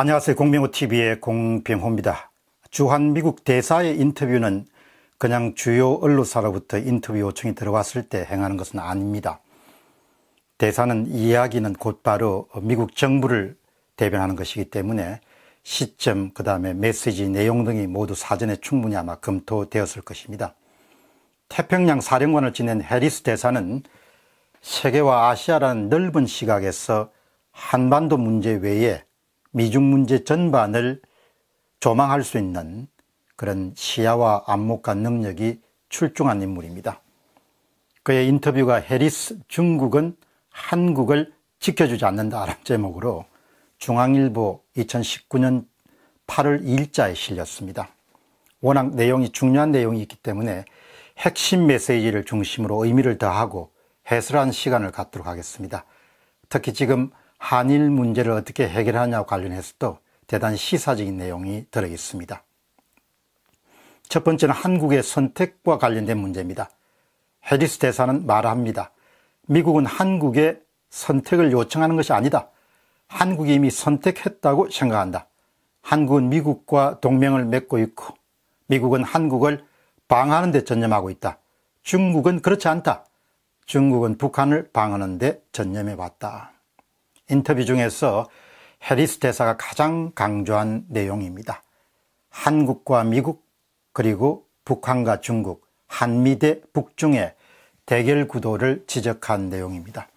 안녕하세요. 공병호TV의 공병호입니다. 주한 미국 대사의 인터뷰는 그냥 주요 언론사로부터 인터뷰 요청이 들어왔을 때 행하는 것은 아닙니다. 대사는 이야기는 곧바로 미국 정부를 대변하는 것이기 때문에 시점, 그 다음에 메시지, 내용 등이 모두 사전에 충분히 아마 검토되었을 것입니다. 태평양 사령관을 지낸 해리스 대사는 세계와 아시아라는 넓은 시각에서 한반도 문제 외에 미중 문제 전반을 조망할 수 있는 그런 시야와 안목과 능력이 출중한 인물입니다. 그의 인터뷰가 해리스 중국은 한국을 지켜주지 않는다라는 제목으로 중앙일보 2019년 8월 2일자에 실렸습니다. 워낙 내용이 중요한 내용이 있기 때문에 핵심 메시지를 중심으로 의미를 더하고 해설한 시간을 갖도록 하겠습니다. 특히 지금 한일 문제를 어떻게 해결하냐 관련해서도 대단히 시사적인 내용이 들어있습니다. 첫 번째는 한국의 선택과 관련된 문제입니다. 해리스 대사는 말합니다. 미국은 한국의 선택을 요청하는 것이 아니다. 한국이 이미 선택했다고 생각한다. 한국은 미국과 동맹을 맺고 있고 미국은 한국을 방하는 데 전념하고 있다. 중국은 그렇지 않다. 중국은 북한을 방하는 데 전념해 왔다. 인터뷰 중에서 해리스 대사가 가장 강조한 내용입니다. 한국과 미국 그리고 북한과 중국, 한미 대 북중의 대결 구도를 지적한 내용입니다.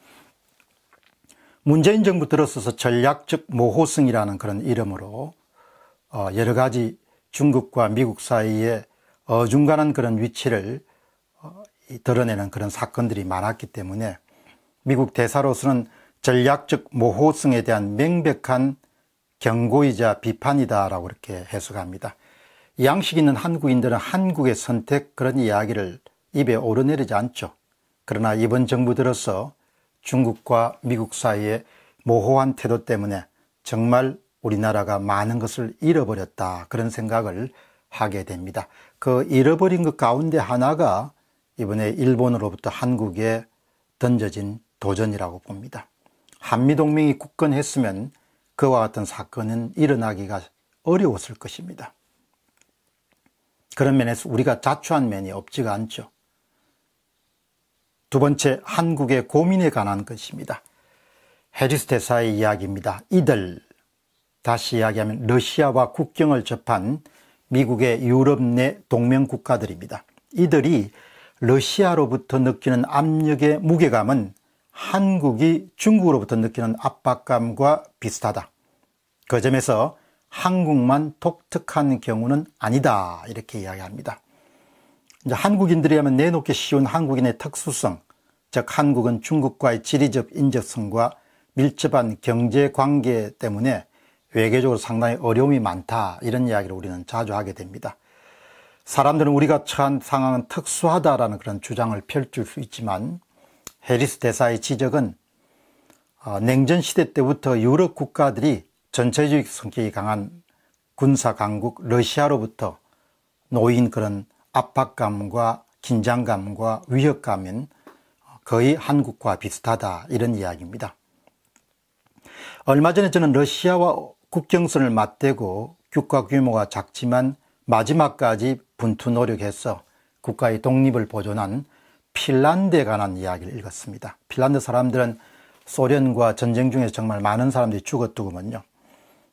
문재인 정부 들어서서 전략적 모호성이라는 그런 이름으로 어, 여러 가지 중국과 미국 사이에 어중간한 그런 위치를 어, 드러내는 그런 사건들이 많았기 때문에 미국 대사로서는 전략적 모호성에 대한 명백한 경고이자 비판이다라고 이렇게 해석합니다. 양식 있는 한국인들은 한국의 선택 그런 이야기를 입에 오르내리지 않죠. 그러나 이번 정부 들어서 중국과 미국 사이의 모호한 태도 때문에 정말 우리나라가 많은 것을 잃어버렸다 그런 생각을 하게 됩니다. 그 잃어버린 것 가운데 하나가 이번에 일본으로부터 한국에 던져진 도전이라고 봅니다. 한미동맹이 굳건했으면 그와 같은 사건은 일어나기가 어려웠을 것입니다. 그런 면에서 우리가 자초한 면이 없지가 않죠. 두 번째, 한국의 고민에 관한 것입니다. 해리스 대사의 이야기입니다. 이들, 다시 이야기하면 러시아와 국경을 접한 미국의 유럽 내 동맹 국가들입니다. 이들이 러시아로부터 느끼는 압력의 무게감은 한국이 중국으로부터 느끼는 압박감과 비슷하다. 그 점에서 한국만 독특한 경우는 아니다. 이렇게 이야기합니다. 이제 한국인들이하면 내놓기 쉬운 한국인의 특수성, 즉 한국은 중국과의 지리적 인접성과 밀접한 경제 관계 때문에 외교적으로 상당히 어려움이 많다. 이런 이야기를 우리는 자주 하게 됩니다. 사람들은 우리가 처한 상황은 특수하다라는 그런 주장을 펼칠 수 있지만 해리스 대사의 지적은 어, 냉전 시대 때부터 유럽 국가들이 전체적의 성격이 강한 군사 강국 러시아로부터 놓인 그런 압박감과 긴장감과 위협감은 거의 한국과 비슷하다 이런 이야기입니다. 얼마 전에 저는 러시아와 국경선을 맞대고 국가 규모가 작지만 마지막까지 분투 노력해서 국가의 독립을 보존한 핀란드에 관한 이야기를 읽었습니다. 핀란드 사람들은 소련과 전쟁 중에서 정말 많은 사람들이 죽었더구먼요.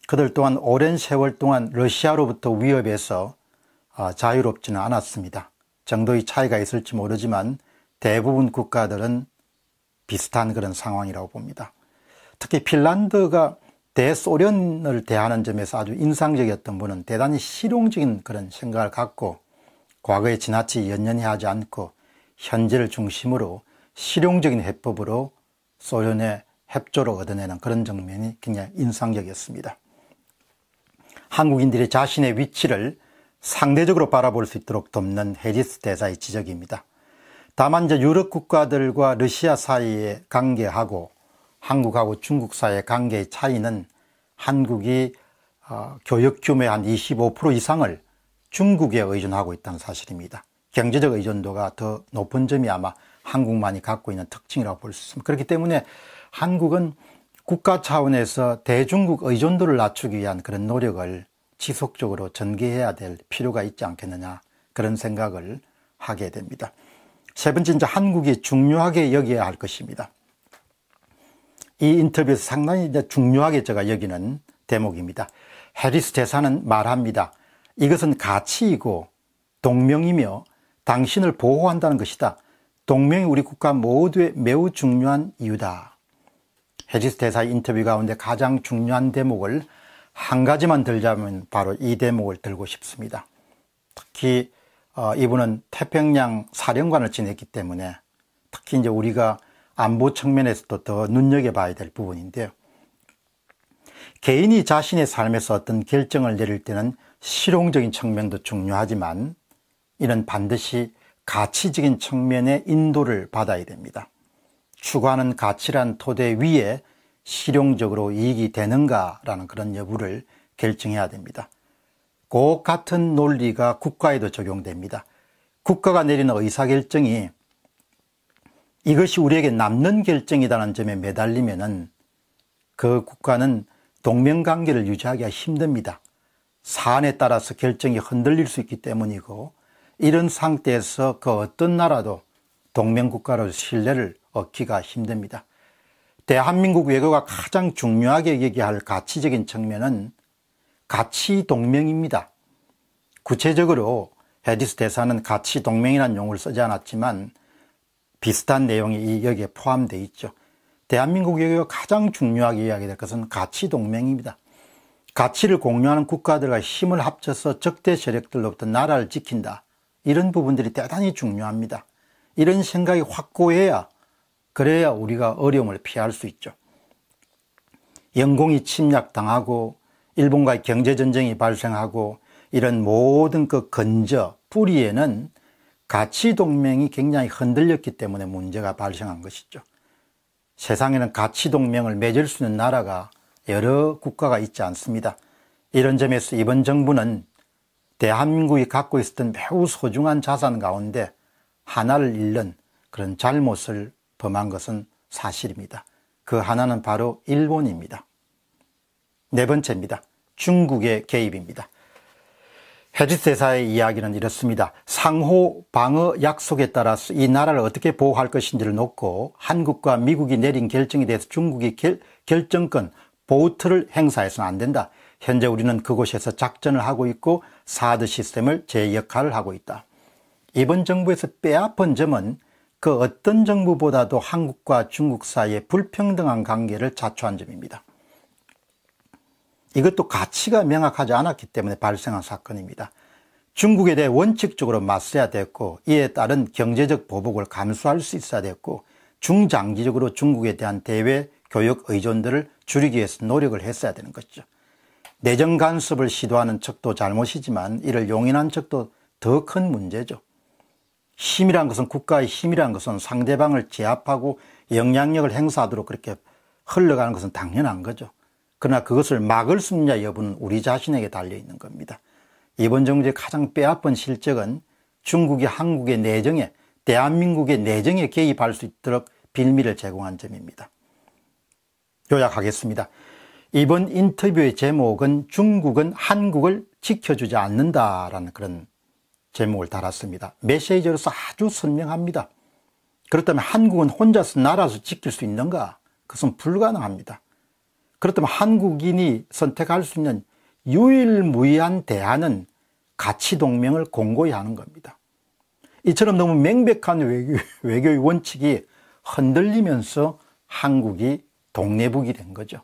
그들 또한 오랜 세월 동안 러시아로부터 위협해서 아, 자유롭지는 않았습니다. 정도의 차이가 있을지 모르지만 대부분 국가들은 비슷한 그런 상황이라고 봅니다. 특히 핀란드가 대소련을 대하는 점에서 아주 인상적이었던 분은 대단히 실용적인 그런 생각을 갖고 과거에 지나치 연연해 하지 않고 현재를 중심으로 실용적인 해법으로 소련의 협조를 얻어내는 그런 장면이 굉장히 인상적이었습니다. 한국인들이 자신의 위치를 상대적으로 바라볼 수 있도록 돕는 해리스 대사의 지적입니다. 다만 이제 유럽 국가들과 러시아 사이의 관계하고 한국하고 중국 사이의 관계의 차이는 한국이 어, 교역 규모의 한 25% 이상을 중국에 의존하고 있다는 사실입니다. 경제적 의존도가 더 높은 점이 아마 한국만이 갖고 있는 특징이라고 볼 수 있습니다. 그렇기 때문에 한국은 국가 차원에서 대중국 의존도를 낮추기 위한 그런 노력을 지속적으로 전개해야 될 필요가 있지 않겠느냐 그런 생각을 하게 됩니다. 세 번째, 이제 한국이 중요하게 여겨야 할 것입니다. 이 인터뷰에서 상당히 이제 중요하게 제가 여기는 대목입니다. 해리스 대사는 말합니다. 이것은 가치이고 동명이며 당신을 보호한다는 것이다. 동맹이 우리 국가 모두의 매우 중요한 이유다. 해지스 대사의 인터뷰 가운데 가장 중요한 대목을 한 가지만 들자면 바로 이 대목을 들고 싶습니다. 특히 어, 이분은 태평양 사령관을 지냈기 때문에 특히 이제 우리가 안보 측면에서도 더 눈여겨봐야 될 부분인데요. 개인이 자신의 삶에서 어떤 결정을 내릴 때는 실용적인 측면도 중요하지만 이는 반드시 가치적인 측면의 인도를 받아야 됩니다. 추구하는 가치란 토대 위에 실용적으로 이익이 되는가라는 그런 여부를 결정해야 됩니다. 그 같은 논리가 국가에도 적용됩니다. 국가가 내리는 의사결정이 이것이 우리에게 남는 결정이라는 점에 매달리면그 국가는 동맹관계를 유지하기가 힘듭니다. 사안에 따라서 결정이 흔들릴 수 있기 때문이고 이런 상태에서 그 어떤 나라도 동맹국가로 신뢰를 얻기가 힘듭니다. 대한민국 외교가 가장 중요하게 얘기할 가치적인 측면은 가치 동맹입니다. 구체적으로 헤디스 대사는 가치 동맹이라는 용어를 쓰지 않았지만 비슷한 내용이 여기에 포함되어 있죠. 대한민국 외교가 가장 중요하게 이야기될 것은 가치 동맹입니다. 가치를 공유하는 국가들과 힘을 합쳐서 적대 세력들로부터 나라를 지킨다. 이런 부분들이 대단히 중요합니다. 이런 생각이 확고해야 그래야 우리가 어려움을 피할 수 있죠. 영공이 침략당하고 일본과의 경제전쟁이 발생하고 이런 모든 그 근저 뿌리에는 가치 동맹이 굉장히 흔들렸기 때문에 문제가 발생한 것이죠. 세상에는 가치 동맹을 맺을 수 있는 나라가 여러 국가가 있지 않습니다. 이런 점에서 이번 정부는 대한민국이 갖고 있었던 매우 소중한 자산 가운데 하나를 잃는 그런 잘못을 범한 것은 사실입니다. 그 하나는 바로 일본입니다. 네 번째입니다. 중국의 개입입니다. 해지세사의 이야기는 이렇습니다. 상호 방어 약속에 따라서 이 나라를 어떻게 보호할 것인지를 놓고 한국과 미국이 내린 결정에 대해서 중국이 결, 정권 보트를 행사해서는 안 된다. 현재 우리는 그곳에서 작전을 하고 있고 사드 시스템을 제 역할을 하고 있다. 이번 정부에서 빼앗은 점은 그 어떤 정부보다도 한국과 중국 사이의 불평등한 관계를 자초한 점입니다. 이것도 가치가 명확하지 않았기 때문에 발생한 사건입니다. 중국에 대해 원칙적으로 맞서야 됐고 이에 따른 경제적 보복을 감수할 수 있어야 됐고 중장기적으로 중국에 대한 대외 교역 의존들을 줄이기 위해서 노력을 했어야 되는 것이죠. 내정 간섭을 시도하는 척도 잘못이지만 이를 용인한 척도더 큰 문제죠. 힘이란 것은 국가의 힘이란 것은 상대방을 제압하고 영향력을 행사하도록 그렇게 흘러가는 것은 당연한 거죠. 그러나 그것을 막을 수 있냐 여부는 우리 자신에게 달려있는 겁니다. 이번 정부의 가장 빼앗은 실적은 중국이 한국의 내정에 대한민국의 내정에 개입할 수 있도록 빌미를 제공한 점입니다. 요약하겠습니다. 이번 인터뷰의 제목은 중국은 한국을 지켜주지 않는다라는 그런 제목을 달았습니다. 메시지로서 아주 선명합니다. 그렇다면 한국은 혼자서 나라서 지킬 수 있는가? 그것은 불가능합니다. 그렇다면 한국인이 선택할 수 있는 유일무이한 대안은 가치동맹을 공고히 하는 겁니다. 이처럼 너무 명백한 외교, 외교의 원칙이 흔들리면서 한국이 동네북이 된 거죠.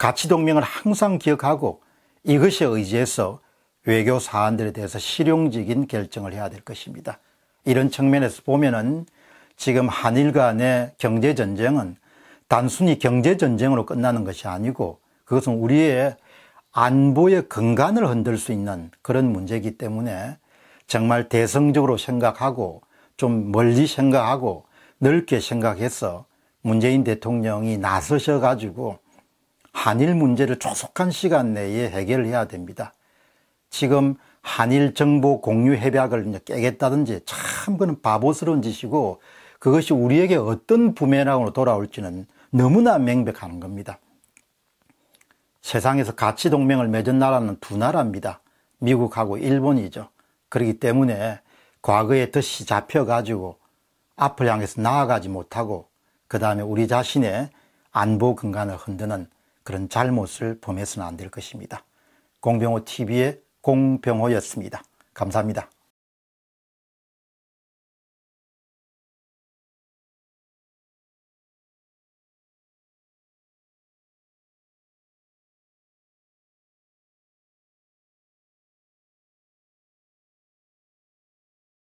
가치동맹을 항상 기억하고 이것에 의지해서 외교 사안들에 대해서 실용적인 결정을 해야 될 것입니다. 이런 측면에서 보면은 지금 한일 간의 경제전쟁은 단순히 경제전쟁으로 끝나는 것이 아니고 그것은 우리의 안보의 근간을 흔들 수 있는 그런 문제이기 때문에 정말 대성적으로 생각하고 좀 멀리 생각하고 넓게 생각해서 문재인 대통령이 나서셔 가지고 한일 문제를 조속한 시간 내에 해결해야 됩니다. 지금 한일 정보 공유 협약을 깨겠다든지 참 그는 바보스러운 짓이고 그것이 우리에게 어떤 부메랑으로 돌아올지는 너무나 명백한 겁니다. 세상에서 가치 동맹을 맺은 나라는 두 나라입니다. 미국하고 일본이죠. 그렇기 때문에 과거에 덫이 잡혀가지고 앞을 향해서 나아가지 못하고 그 다음에 우리 자신의 안보 근간을 흔드는 그런 잘못을 범해서는 안 될 것입니다. 공병호 TV의 공병호였습니다. 감사합니다.